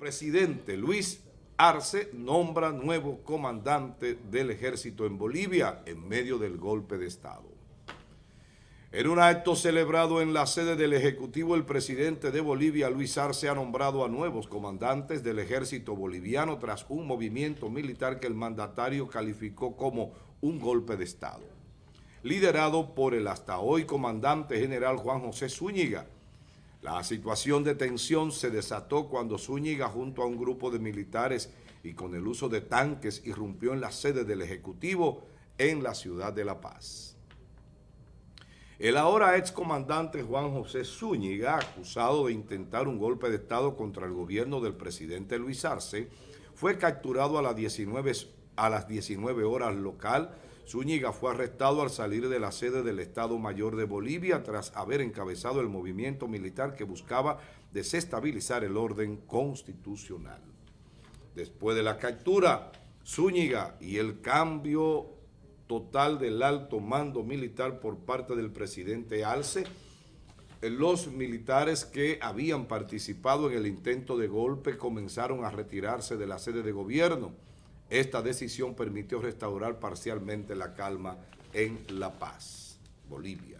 presidente Luis Arce nombra nuevo comandante del ejército en Bolivia en medio del golpe de Estado. En un acto celebrado en la sede del Ejecutivo, el presidente de Bolivia, Luis Arce, ha nombrado a nuevos comandantes del ejército boliviano tras un movimiento militar que el mandatario calificó como un golpe de Estado, liderado por el hasta hoy comandante general Juan José Zúñiga, la situación de tensión se desató cuando Zúñiga junto a un grupo de militares y con el uso de tanques irrumpió en la sede del Ejecutivo en la ciudad de La Paz. El ahora excomandante Juan José Zúñiga, acusado de intentar un golpe de Estado contra el gobierno del presidente Luis Arce, fue capturado a las 19, a las 19 horas local Zúñiga fue arrestado al salir de la sede del Estado Mayor de Bolivia tras haber encabezado el movimiento militar que buscaba desestabilizar el orden constitucional. Después de la captura, Zúñiga y el cambio total del alto mando militar por parte del presidente Alce, los militares que habían participado en el intento de golpe comenzaron a retirarse de la sede de gobierno esta decisión permitió restaurar parcialmente la calma en La Paz, Bolivia.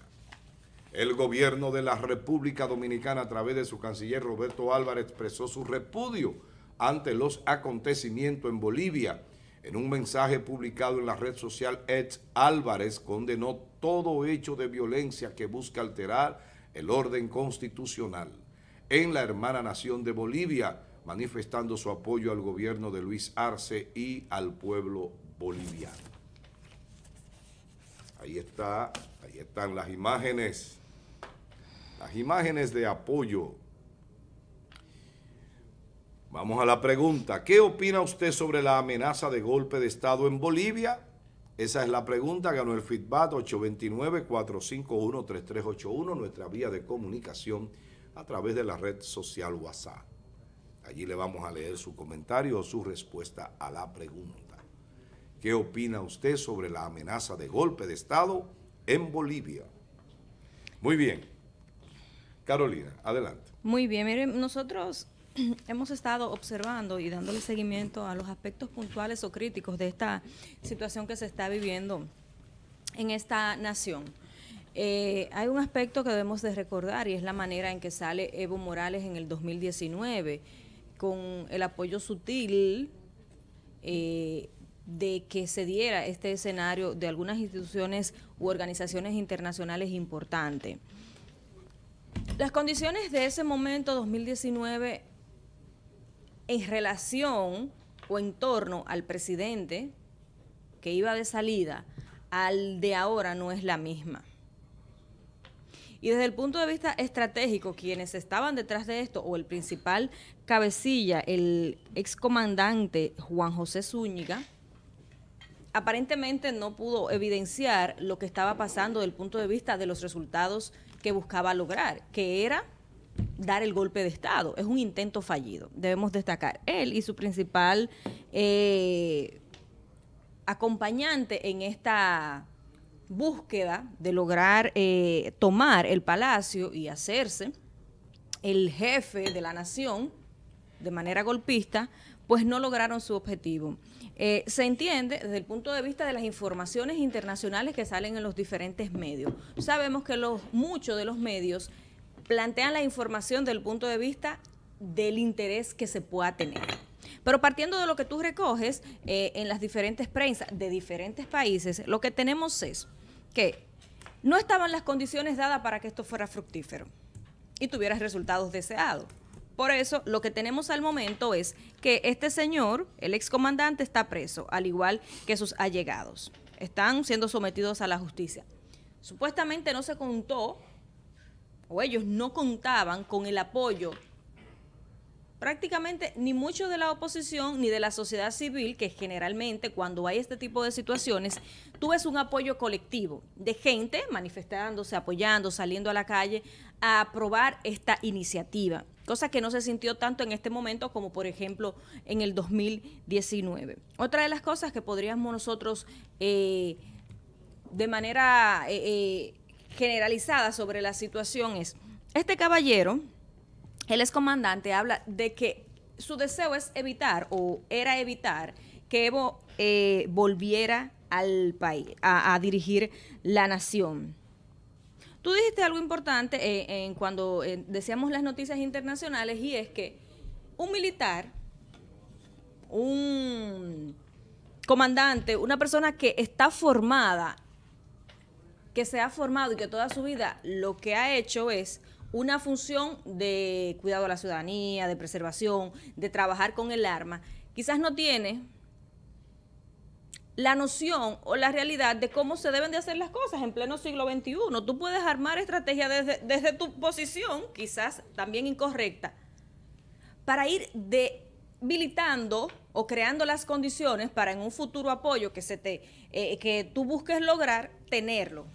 El gobierno de la República Dominicana a través de su canciller Roberto Álvarez expresó su repudio ante los acontecimientos en Bolivia. En un mensaje publicado en la red social Ed Álvarez condenó todo hecho de violencia que busca alterar el orden constitucional en la hermana nación de Bolivia manifestando su apoyo al gobierno de Luis Arce y al pueblo boliviano. Ahí está, ahí están las imágenes, las imágenes de apoyo. Vamos a la pregunta. ¿Qué opina usted sobre la amenaza de golpe de Estado en Bolivia? Esa es la pregunta. Ganó el feedback 829-451-3381, nuestra vía de comunicación a través de la red social WhatsApp. Allí le vamos a leer su comentario o su respuesta a la pregunta. ¿Qué opina usted sobre la amenaza de golpe de Estado en Bolivia? Muy bien. Carolina, adelante. Muy bien, miren, nosotros hemos estado observando y dándole seguimiento a los aspectos puntuales o críticos de esta situación que se está viviendo en esta nación. Eh, hay un aspecto que debemos de recordar y es la manera en que sale Evo Morales en el 2019 con el apoyo sutil eh, de que se diera este escenario de algunas instituciones u organizaciones internacionales importantes. Las condiciones de ese momento 2019 en relación o en torno al presidente que iba de salida al de ahora no es la misma. Y desde el punto de vista estratégico, quienes estaban detrás de esto, o el principal cabecilla, el excomandante Juan José Zúñiga, aparentemente no pudo evidenciar lo que estaba pasando desde el punto de vista de los resultados que buscaba lograr, que era dar el golpe de Estado. Es un intento fallido, debemos destacar. Él y su principal eh, acompañante en esta búsqueda de lograr eh, tomar el palacio y hacerse el jefe de la nación, de manera golpista, pues no lograron su objetivo. Eh, se entiende desde el punto de vista de las informaciones internacionales que salen en los diferentes medios. Sabemos que los, muchos de los medios plantean la información desde el punto de vista del interés que se pueda tener. Pero partiendo de lo que tú recoges eh, en las diferentes prensas de diferentes países, lo que tenemos es que no estaban las condiciones dadas para que esto fuera fructífero y tuviera resultados deseados. Por eso, lo que tenemos al momento es que este señor, el excomandante, está preso, al igual que sus allegados. Están siendo sometidos a la justicia. Supuestamente no se contó, o ellos no contaban con el apoyo prácticamente ni mucho de la oposición ni de la sociedad civil, que generalmente cuando hay este tipo de situaciones, tú ves un apoyo colectivo de gente manifestándose, apoyando, saliendo a la calle a aprobar esta iniciativa cosa que no se sintió tanto en este momento como por ejemplo en el 2019. Otra de las cosas que podríamos nosotros eh, de manera eh, eh, generalizada sobre la situación es, este caballero, él es comandante, habla de que su deseo es evitar o era evitar que Evo eh, volviera al país a dirigir la nación. Tú dijiste algo importante eh, en, cuando eh, decíamos las noticias internacionales y es que un militar, un comandante, una persona que está formada, que se ha formado y que toda su vida lo que ha hecho es una función de cuidado a la ciudadanía, de preservación, de trabajar con el arma, quizás no tiene la noción o la realidad de cómo se deben de hacer las cosas en pleno siglo XXI. Tú puedes armar estrategias desde, tu posición, quizás también incorrecta, para ir debilitando o creando las condiciones para en un futuro apoyo que, se te, eh, que tú busques lograr, tenerlo.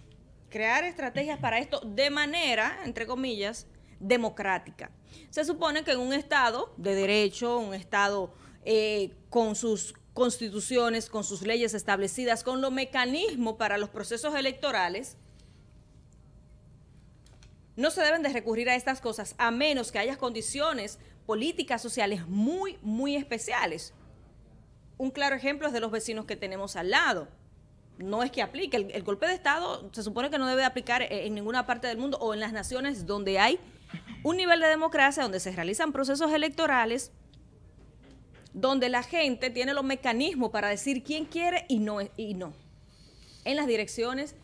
Crear estrategias para esto de manera, entre comillas, democrática. Se supone que en un Estado de derecho, un Estado eh, con sus constituciones, con sus leyes establecidas, con los mecanismos para los procesos electorales, no se deben de recurrir a estas cosas a menos que haya condiciones políticas sociales muy, muy especiales. Un claro ejemplo es de los vecinos que tenemos al lado. No es que aplique. El, golpe de Estado se supone que no debe aplicar e, en ninguna parte del mundo o en las naciones donde hay un nivel de democracia, donde se realizan procesos electorales donde la gente tiene los mecanismos para decir quién quiere y no, y no en las direcciones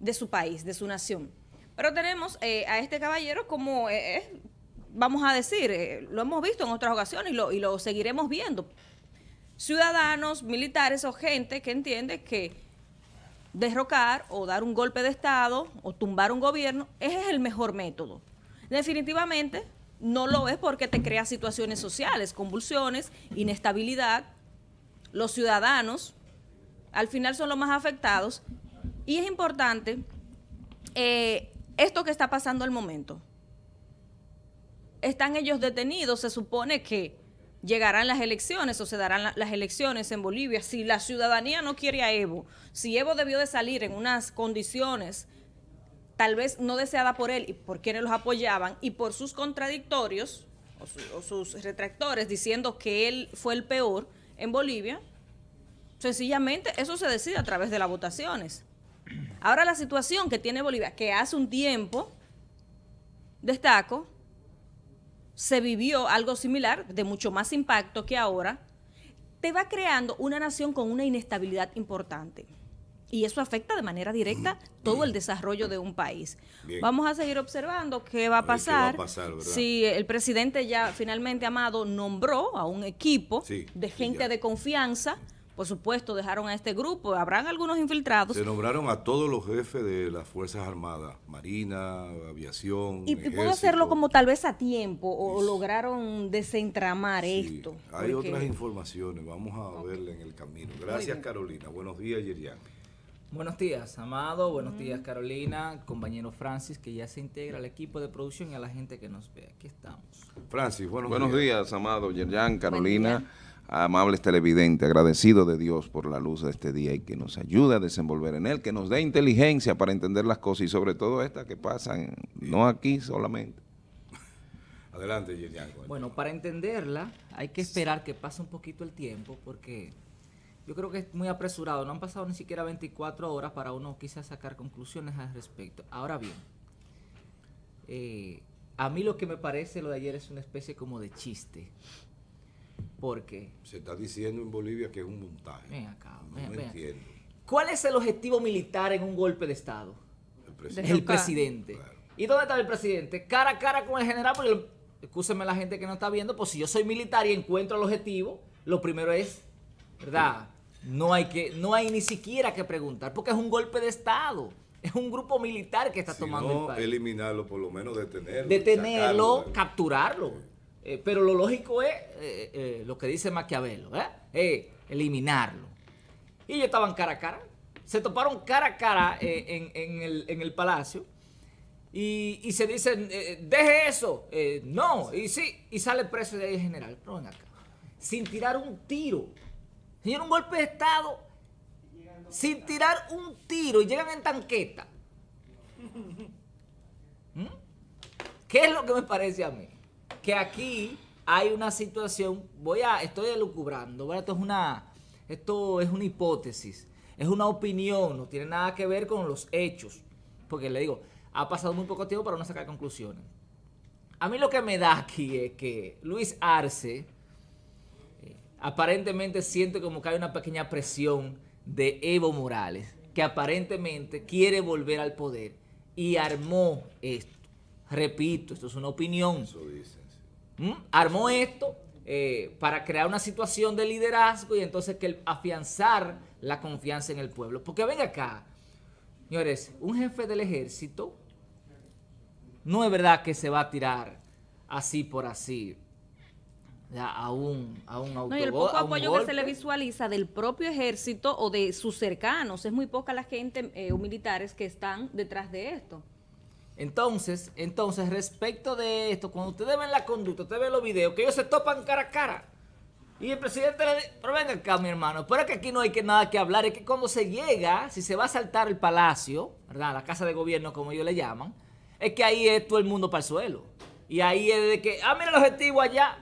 de su país, de su nación. Pero tenemos eh, a este caballero como, eh, eh, vamos a decir, lo hemos visto en otras ocasiones y lo, y lo seguiremos viendo. Ciudadanos, militares o gente que entiende que derrocar o dar un golpe de Estado o tumbar un gobierno, es el mejor método. Definitivamente, no lo es porque te crea situaciones sociales, convulsiones, inestabilidad. Los ciudadanos al final son los más afectados y es importante eh, esto que está pasando al momento. Están ellos detenidos, se supone que llegarán las elecciones o se darán las elecciones en Bolivia. Si la ciudadanía no quiere a Evo, si Evo debió de salir en unas condiciones tal vez no deseada por él y por quienes los apoyaban y por sus contradictorios o, sus retractores diciendo que él fue el peor en Bolivia, sencillamente eso se decide a través de las votaciones. Ahora la situación que tiene Bolivia, que hace un tiempo, destaco, se vivió algo similar, de mucho más impacto que ahora, te va creando una nación con una inestabilidad importante. Y eso afecta de manera directa todo el desarrollo de un país. Vamos a seguir observando qué va a pasar, si el presidente ya finalmente, Amado, nombró a un equipo de gente de confianza. Por supuesto, dejaron a este grupo, habrán algunos infiltrados. Se nombraron a todos los jefes de las Fuerzas Armadas, Marina, Aviación. Y, y pudo hacerlo como tal vez a tiempo, o lograron desentramar esto. Hay otras informaciones, vamos a ver en el camino. Gracias, Carolina. Buenos días, Yerian. Buenos días, Amado. Buenos mm. días, Carolina. Compañero Francis, que ya se integra al equipo de producción y a la gente que nos ve. Aquí estamos. Francis, buenos, buenos días. Amado, Yerjan, Carolina, amables televidentes. Agradecido de Dios por la luz de este día y que nos ayude a desenvolver en él, que nos dé inteligencia para entender las cosas y sobre todo estas que pasan, no aquí solamente. Adelante, Yerjan. Bueno, para entenderla hay que esperar que pase un poquito el tiempo porque yo creo que es muy apresurado. No han pasado ni siquiera 24 horas para uno quizás sacar conclusiones al respecto. Ahora bien, eh, a mí lo que me parece lo de ayer es una especie como de chiste. Porque... Se está diciendo en Bolivia que es un montaje. no entiendo. ¿Cuál es el objetivo militar en un golpe de Estado? El presidente. ¿Y dónde está el presidente? Cara a cara con el general, porque escúsenme la gente que no está viendo, pues si yo soy militar y encuentro el objetivo, lo primero es, ¿verdad? No hay, que, no hay ni siquiera que preguntar, porque es un golpe de Estado. Es un grupo militar que está tomando el país. eliminarlo, por lo menos detenerlo. Detenerlo, capturarlo. Eh, pero lo lógico es eh, eh, lo que dice Maquiavelo, eliminarlo. Y ellos estaban cara a cara. Se toparon cara a cara en, el, palacio. Y, se dicen, deje eso. no, y sí, y sale preso de el general. Pero Sin tirar un tiro. Señor, un golpe de Estado sin tirar un tiro y llegan en tanqueta. ¿Mm? ¿Qué es lo que me parece a mí? Que aquí hay una situación, voy a, estoy elucubrando, es una, esto es una hipótesis, es una opinión, no tiene nada que ver con los hechos, porque le digo, ha pasado muy poco tiempo para no sacar conclusiones. A mí lo que me da aquí es que Luis Arce aparentemente siente como que hay una pequeña presión de Evo Morales, que aparentemente quiere volver al poder y armó esto. Repito, esto es una opinión. ¿Mm? Armó esto eh, para crear una situación de liderazgo y entonces que afianzar la confianza en el pueblo. Porque ven acá, señores, un jefe del ejército no es verdad que se va a tirar así por así a un, a un No, y el poco apoyo que se le visualiza del propio ejército o de sus cercanos. Es muy poca la gente eh, o militares que están detrás de esto. Entonces, entonces, respecto de esto, cuando ustedes ven la conducta, ustedes ven los videos, que ellos se topan cara a cara. Y el presidente le dice, pero venga acá, mi hermano, pero es que aquí no hay que nada que hablar, es que cuando se llega, si se va a saltar el palacio, ¿verdad? La casa de gobierno, como ellos le llaman, es que ahí es todo el mundo para el suelo. Y ahí es de que, ah, mira el objetivo allá,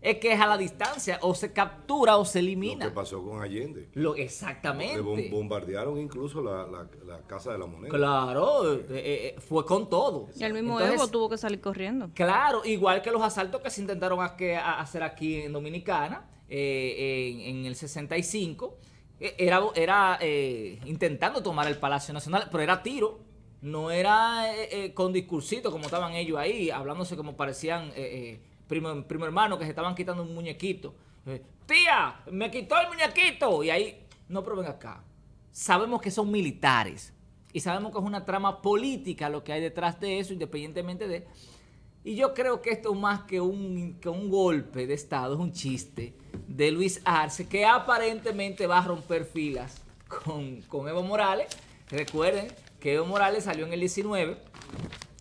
es que es a la distancia, o se captura o se elimina. Lo pasó con Allende. Lo, exactamente. bombardearon incluso la, Casa de la Moneda. Claro, eh, eh, eh, fue con todo. Y el mismo Evo tuvo que salir corriendo. Claro, igual que los asaltos que se intentaron hacer aquí en Dominicana, en, en, el 65, e, era, era intentando tomar el Palacio Nacional, pero era tiro. No era con discursito como estaban ellos ahí, hablándose como parecían primo, hermano que se estaban quitando un muñequito. Eh, Tía, me quitó el muñequito. Y ahí, no, pero acá. Sabemos que son militares y sabemos que es una trama política lo que hay detrás de eso, independientemente de... Y yo creo que esto es más que un, un golpe de Estado, es un chiste de Luis Arce, que aparentemente va a romper filas con, con Evo Morales. Recuerden que Evo Morales salió en el 19,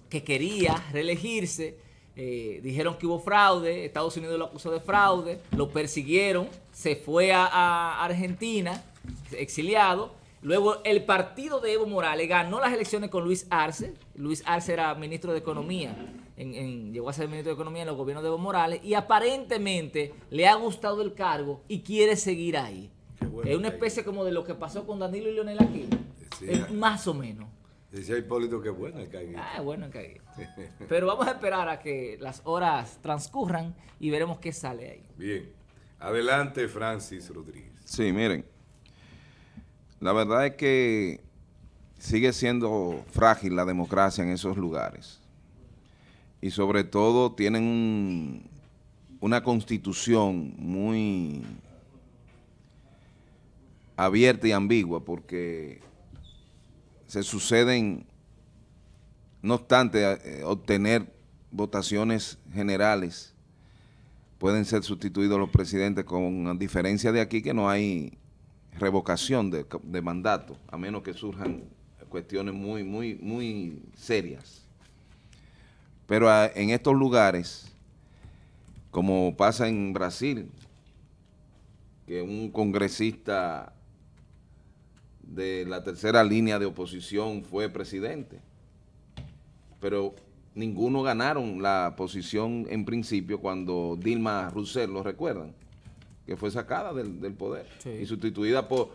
que quería reelegirse, eh, dijeron que hubo fraude, Estados Unidos lo acusó de fraude, lo persiguieron, se fue a, Argentina, exiliado. Luego el partido de Evo Morales ganó las elecciones con Luis Arce. Luis Arce era ministro de Economía, llegó a ser ministro de Economía en los gobiernos de Evo Morales y aparentemente le ha gustado el cargo y quiere seguir ahí. es una especie como de lo que pasó con Danilo y Leonel aquí, eh, más o menos. Decía Hipólito que bueno el caguito. Ah, es bueno el caguito. Pero vamos a esperar a que las horas transcurran y veremos qué sale ahí. Bien. Adelante, Francis Rodríguez. Sí, miren. La verdad es que sigue siendo frágil la democracia en esos lugares. Y sobre todo tienen una constitución muy abierta y ambigua porque se suceden, no obstante eh, obtener votaciones generales, pueden ser sustituidos los presidentes con diferencia de aquí que no hay revocación de, mandato, a menos que surjan cuestiones muy, muy, muy serias. Pero ah, en estos lugares, como pasa en Brasil, que un congresista de la tercera línea de oposición fue presidente. Pero ninguno ganaron la posición en principio cuando Dilma Rousseff, lo recuerdan, que fue sacada del, poder y sustituida por,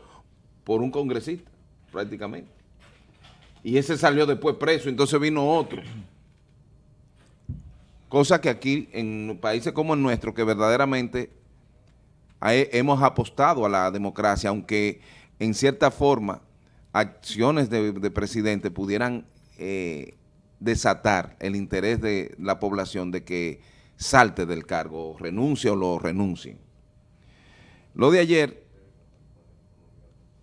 por un congresista prácticamente. Y ese salió después preso, entonces vino otro. Cosa que aquí, en países como el nuestro, que verdaderamente hemos apostado a la democracia, aunque en cierta forma, acciones de, presidente pudieran eh, desatar el interés de la población de que salte del cargo, renuncie o lo renuncie. Lo de ayer,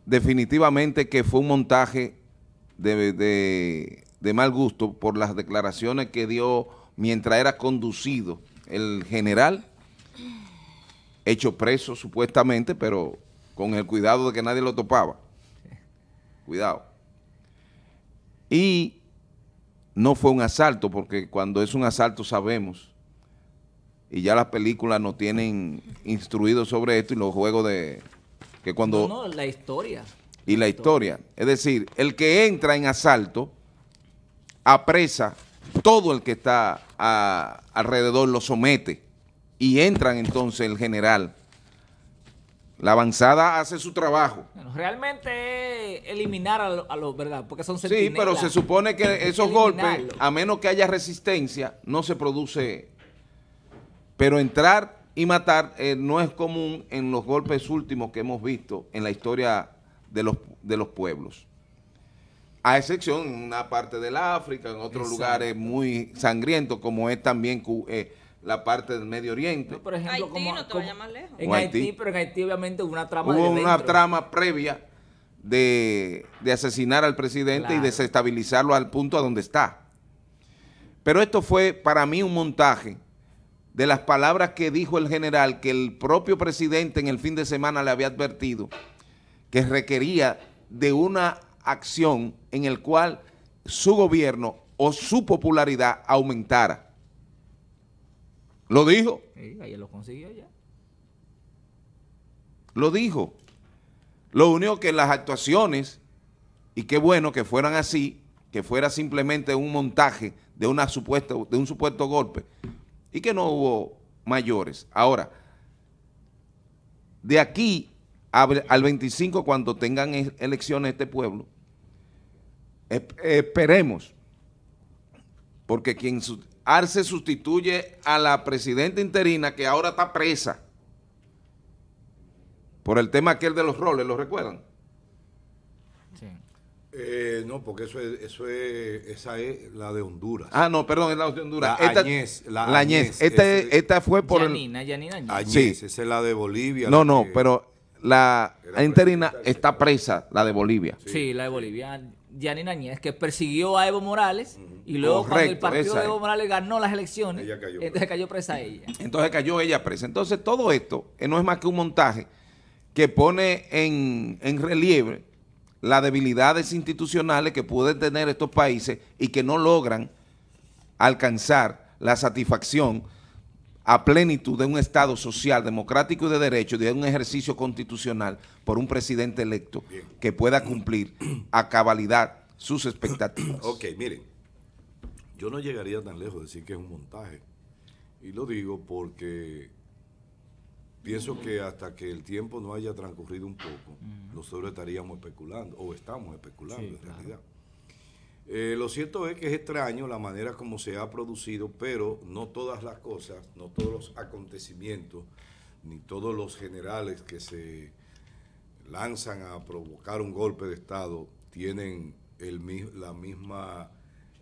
definitivamente que fue un montaje de mal gusto por las declaraciones que dio mientras era conducido el general, hecho preso supuestamente, pero con el cuidado de que nadie lo topaba. Cuidado. Y no fue un asalto, porque cuando es un asalto sabemos, y ya las películas nos tienen instruidos sobre esto y los juegos de... que cuando No, no la historia. Y la, historia. Es decir, el que entra en asalto apresa todo el que está alrededor, lo somete y entran entonces el general la avanzada hace su trabajo. Bueno, realmente eliminar a los, ¿verdad? Porque son Sí, pero se supone que esos golpes, a menos que haya resistencia, no se produce. Pero entrar y matar eh, no es común en los golpes últimos que hemos visto en la historia de los, de los pueblos. A excepción en una parte del África, en otros lugares muy sangrientos, como es también eh, la parte del Medio Oriente. por ejemplo, Haití no te más lejos. En Haití, pero en Haití obviamente hubo una trama Hubo una trama previa de, asesinar al presidente y desestabilizarlo al punto a donde está. Pero esto fue para mí un montaje de las palabras que dijo el general que el propio presidente en el fin de semana le había advertido que requería de una acción en el cual su gobierno o su popularidad aumentara. Lo dijo. Sí, lo consiguió ya. Lo dijo. Lo único que las actuaciones, y qué bueno que fueran así, que fuera simplemente un montaje de, de un supuesto golpe, y que no hubo mayores. Ahora, de aquí al 25, cuando tengan e, elecciones este pueblo, esperemos, porque quien Arce sustituye a la presidenta interina que ahora está presa por el tema aquel de los roles, ¿lo recuerdan? Sí. Eh, no, porque esa es la de Honduras. Ah, no, perdón, es la de Honduras. La esta, Añez, la, Esta, fue por Yanina, Yanina Añez. Sí. esa es la de Bolivia. No, no, pero la interina está presa, la de Bolivia. Sí, sí la de Bolivia Yanina Náñez, que persiguió a Evo Morales y luego cuando el partido de Evo Morales ganó las elecciones, entonces cayó presa ella. Entonces cayó ella presa. Entonces todo esto eh, no es más que un montaje que pone en, en relieve las debilidades institucionales que pueden tener estos países y que no logran alcanzar la satisfacción a plenitud de un Estado social, democrático y de derecho, de un ejercicio constitucional por un presidente electo que pueda cumplir a cabalidad sus expectativas. Ok, miren, yo no llegaría tan lejos de decir que es un montaje. Y lo digo porque pienso que hasta que el tiempo no haya transcurrido un poco, mm. nosotros estaríamos especulando, o estamos especulando en realidad. Eh, lo cierto es que es extraño la manera como se ha producido, pero no todas las cosas, no todos los acontecimientos, ni todos los generales que se lanzan a provocar un golpe de Estado tienen el, la misma,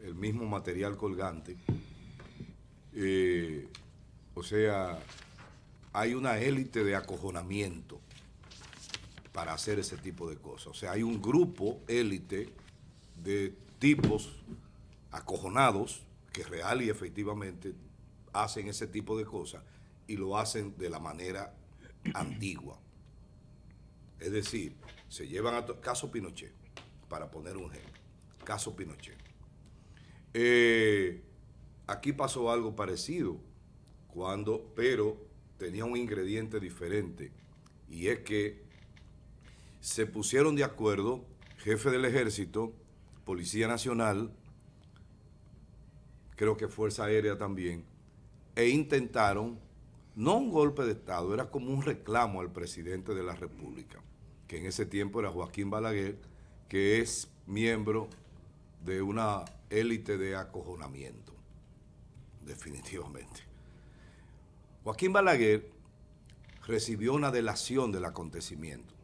el mismo material colgante. Eh, o sea, hay una élite de acojonamiento para hacer ese tipo de cosas. O sea, hay un grupo élite de tipos acojonados que real y efectivamente hacen ese tipo de cosas y lo hacen de la manera antigua. Es decir, se llevan a... Caso Pinochet, para poner un ejemplo. Caso Pinochet. Eh, aquí pasó algo parecido, cuando, pero tenía un ingrediente diferente, y es que se pusieron de acuerdo jefe del ejército, Policía Nacional, creo que Fuerza Aérea también, e intentaron, no un golpe de Estado, era como un reclamo al presidente de la República, que en ese tiempo era Joaquín Balaguer, que es miembro de una élite de acojonamiento, definitivamente. Joaquín Balaguer recibió una delación del acontecimiento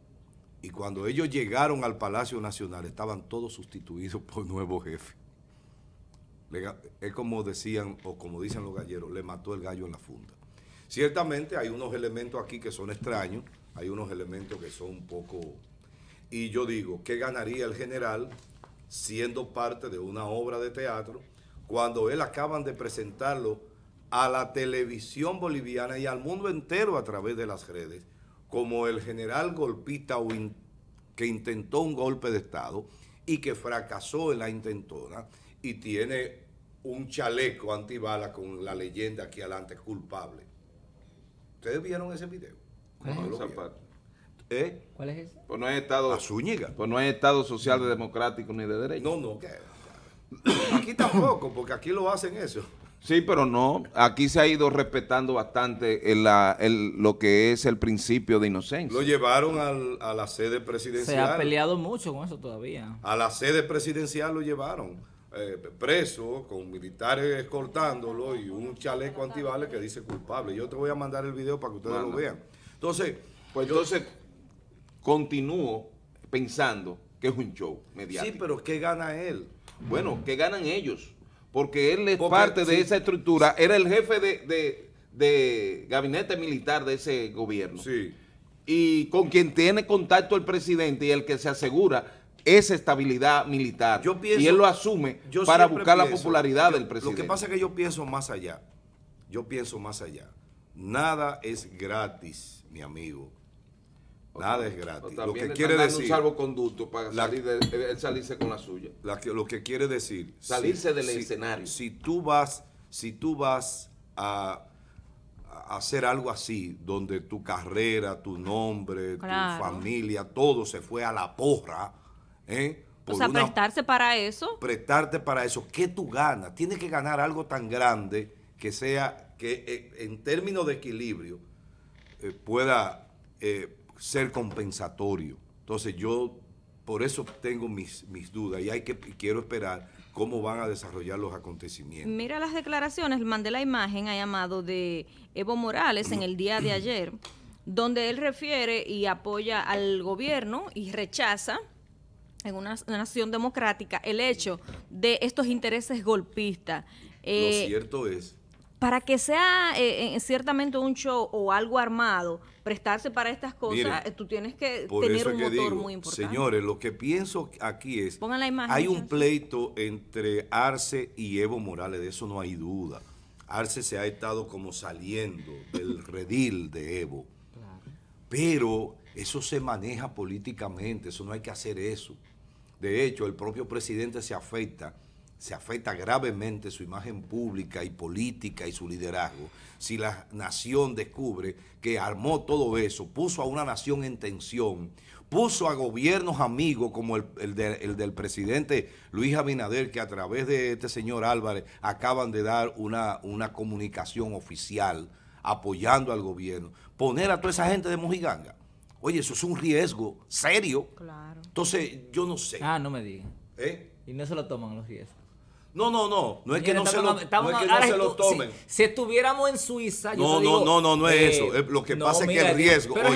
y cuando ellos llegaron al Palacio Nacional, estaban todos sustituidos por nuevos jefes. es como decían, o como dicen los galleros, le mató el gallo en la funda. Ciertamente hay unos elementos aquí que son extraños, hay unos elementos que son un poco... Y yo digo, ¿qué ganaría el general siendo parte de una obra de teatro cuando él acaban de presentarlo a la televisión boliviana y al mundo entero a través de las redes? como el general golpista que intentó un golpe de Estado y que fracasó en la intentona y tiene un chaleco antibala con la leyenda aquí adelante culpable. ¿Ustedes vieron ese video? ¿Cuál es? ese? ¿Eh? Pues no es Estado... A Pues no es Estado social, democrático ni de derecho. No, no. aquí tampoco, porque aquí lo hacen eso. Sí, pero no. Aquí se ha ido respetando bastante lo que es el principio de inocencia. Lo llevaron a la sede presidencial. Se ha peleado mucho con eso todavía. A la sede presidencial lo llevaron eh, preso, con militares escoltándolo y un chaleco antibales que dice culpable. Yo te voy a mandar el video para que ustedes lo vean. Entonces, pues entonces continúo pensando que es un show mediático. Sí, pero ¿qué gana él? Bueno, ¿qué ganan ellos? porque él es parte de esa estructura, era el jefe de, gabinete militar de ese gobierno. Sí. Y con quien tiene contacto el presidente y el que se asegura esa estabilidad militar. Yo pienso, y él lo asume para buscar la popularidad del presidente. Lo que pasa es que yo pienso más allá. Yo pienso más allá. Nada es gratis, mi amigo. Nada es gratis. Lo que quiere decir. Un salvoconducto para salirse con la suya. lo que quiere decir. Salirse del escenario. Si tú vas, si tú vas a, hacer algo así, donde tu carrera, tu nombre, tu familia, todo se fue a la porra, ¿eh? o sea, prestarse para eso. Prestarte para eso. ¿Qué tú ganas? Tienes que ganar algo tan grande que sea, que eh, en términos de equilibrio eh, pueda eh, ser compensatorio. Entonces yo por eso tengo mis, dudas y hay que quiero esperar cómo van a desarrollar los acontecimientos. Mira las declaraciones, mandé la imagen a llamado de Evo Morales en el día de ayer, donde él refiere y apoya al gobierno y rechaza en una, nación democrática el hecho de estos intereses golpistas. Lo eh, cierto es para que sea eh, eh, ciertamente un show o algo armado, prestarse para estas cosas, eh, tú tienes que tener un motor muy importante. Señores, lo que pienso aquí es, hay un pleito entre Arce y Evo Morales, de eso no hay duda. Arce se ha estado como saliendo del redil de Evo, pero eso se maneja políticamente, eso no hay que hacer eso. De hecho, el propio presidente se afecta se afecta gravemente su imagen pública y política y su liderazgo. Si la nación descubre que armó todo eso, puso a una nación en tensión, puso a gobiernos amigos como el, del presidente Luis Abinader, que a través de este señor Álvarez acaban de dar una, comunicación oficial apoyando al gobierno, poner a toda esa gente de Mojiganga. Oye, eso es un riesgo serio. Claro. Entonces, yo no sé. Ah, no me digan. ¿Eh? Y no se lo toman los riesgos. No, no, no. No es que no se lo, tomen. Si, estuviéramos en Suiza, no, no, no, no, no es eh, eso. Lo que pasa es que el riesgo. Pero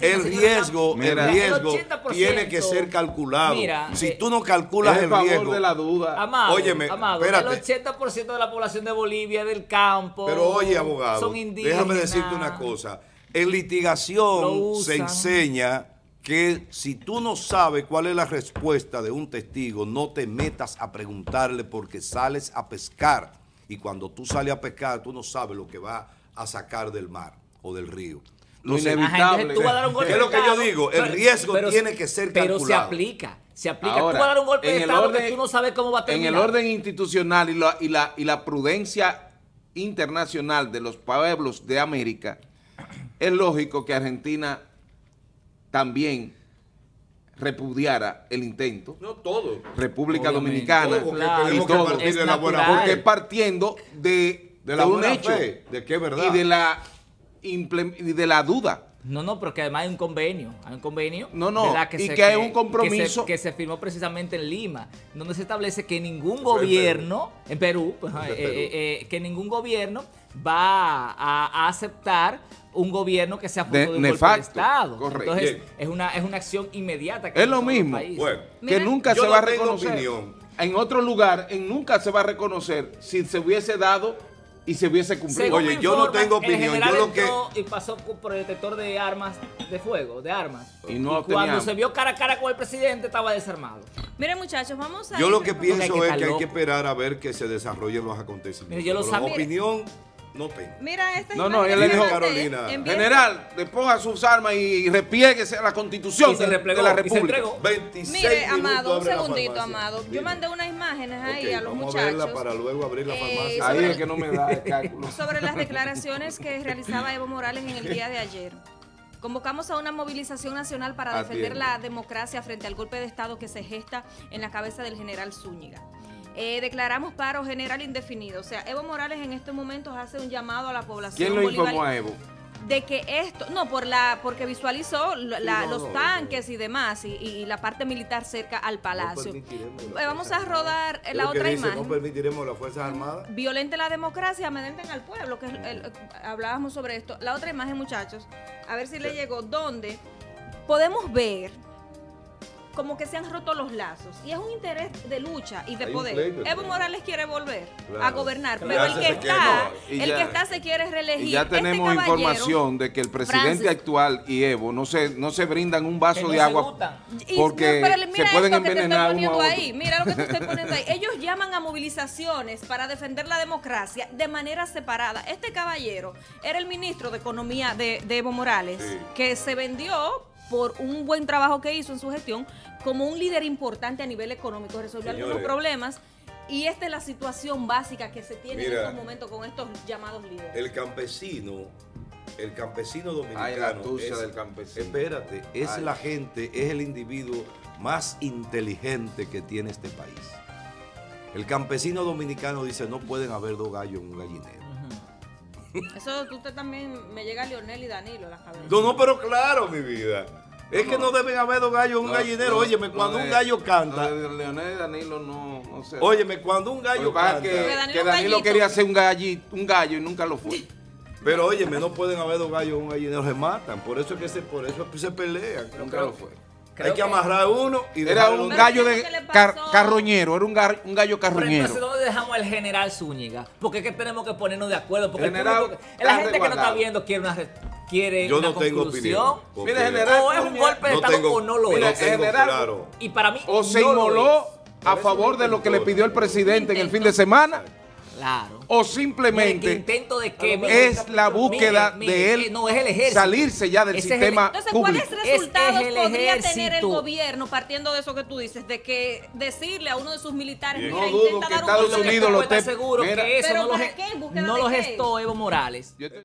El riesgo, el riesgo tiene que ser calculado. si eh, tú no calculas el riesgo. de la duda. Amado, amado, el 80% de la población de Bolivia del campo. Pero oye, abogado, son indígenas. Déjame decirte una cosa. En litigación se enseña que si tú no sabes cuál es la respuesta de un testigo, no te metas a preguntarle porque sales a pescar. Y cuando tú sales a pescar, tú no sabes lo que va a sacar del mar o del río. Lo inevitable. es lo que yo digo, el riesgo tiene que ser calculado. Pero se aplica, se aplica. tú vas a dar un golpe de Estado que tú no sabes cómo va a terminar. En el orden institucional y la prudencia internacional de los pueblos de América, es lógico que Argentina también repudiara el intento. No todo. República Dominicana y todo. porque partiendo de, la de un hecho de verdad. la y de la duda no, no, porque además hay un convenio, hay un convenio. No, no, que y que hay un compromiso. Que se, firmó precisamente en Lima, donde se establece que ningún gobierno, en Perú, pues, eh, eh, eh, que ningún gobierno va a, aceptar un gobierno que sea fruto de, Estado. Correcto. Entonces, es una, es una acción inmediata. es lo mismo, que nunca se va a reconocer. En otro lugar, en nunca se va a reconocer si se hubiese dado y se hubiese cumplido. Oye, yo no tengo opinión. lo que... y pasó por el detector de armas de fuego, de armas. Y, no cuando se vio cara a cara con el presidente estaba desarmado. Miren muchachos, vamos a... Yo lo que pienso es que hay que esperar a ver que se desarrollen los acontecimientos. yo lo La opinión no, Mira, esta No, no, él le dijo Carolina. General, ponga sus armas y repliegue a la constitución de la República. 26 Mire, Amado, un segundito, Amado. Yo mandé unas imágenes ahí a los muchachos. para luego abrir la eh, farmacia. ahí es que no me da el cálculo. Sobre las declaraciones que realizaba Evo Morales en el día de ayer. Convocamos a una movilización nacional para defender la democracia frente al golpe de Estado que se gesta en la cabeza del general Zúñiga. Eh, declaramos paro general indefinido. O sea, Evo Morales en estos momentos hace un llamado a la población. ¿Quién de que esto, no, por la, porque visualizó los tanques y demás y, la parte militar cerca al palacio. Eh, vamos a rodar la otra imagen. No permitiremos las Fuerzas Armadas. Violente la democracia, mediante al pueblo, que hablábamos sobre esto. La otra imagen, muchachos, a ver si le llegó, dónde podemos ver como que se han roto los lazos. Y es un interés de lucha y de poder. Evo Morales quiere volver a gobernar, pero el que está, el que está se quiere reelegir. ya este tenemos información de que el presidente actual y Evo no se, no se brindan un vaso de agua porque se pueden envenenar Mira lo que te estoy poniendo ahí. Ellos llaman a movilizaciones para defender la democracia de manera separada. Este caballero era el ministro de Economía de, Evo Morales, que se vendió por un buen trabajo que hizo en su gestión como un líder importante a nivel económico, resolvió algunos problemas. Y esta es la situación básica que se tiene en estos momentos con estos llamados líderes. El campesino, el campesino dominicano. del campesino. Espérate, es la gente, es el individuo más inteligente que tiene este país. El campesino dominicano dice, no pueden haber dos gallos en un gallinero. Eso usted también me llega a Lionel y Danilo a la cabeza. No, no, pero claro, mi vida. Es que no deben haber dos gallos en un gallinero. óyeme, cuando un gallo canta. Leonel y Danilo no, sé. Óyeme, cuando un gallo canta. Que, Danilo, quería ser un gallito, un gallo y nunca lo fue. Pero óyeme, no pueden haber dos gallos en un gallinero, se matan. Por eso es que se, por eso es que se pelean. Nunca lo fue. Hay que, amarrar uno y Era un gallo de carroñero, era un, gallo carroñero. Pero entonces, ¿dónde dejamos al general Zúñiga? Porque es que tenemos que ponernos de acuerdo. Porque la gente que no está viendo quiere una quiere Yo general, o es un golpe de Estado o no lo es. General, o se inmoló a favor de lo que le pidió el presidente en el fin de semana Claro. O simplemente es la búsqueda de él salirse ya del sistema público. Entonces, ¿cuáles resultados podría tener el gobierno partiendo de eso que tú dices, de que decirle a uno de sus militares, mira, intenta dar un Estados Unidos lo seguro que eso no, lo, no lo gestó Evo Morales?